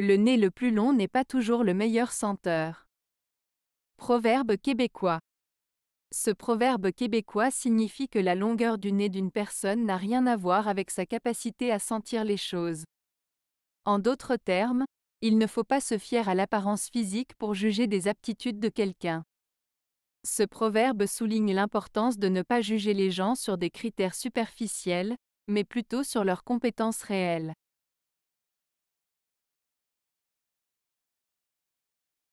Le nez le plus long n'est pas toujours le meilleur senteur. Proverbe québécois. Ce proverbe québécois signifie que la longueur du nez d'une personne n'a rien à voir avec sa capacité à sentir les choses. En d'autres termes, il ne faut pas se fier à l'apparence physique pour juger des aptitudes de quelqu'un. Ce proverbe souligne l'importance de ne pas juger les gens sur des critères superficiels, mais plutôt sur leurs compétences réelles.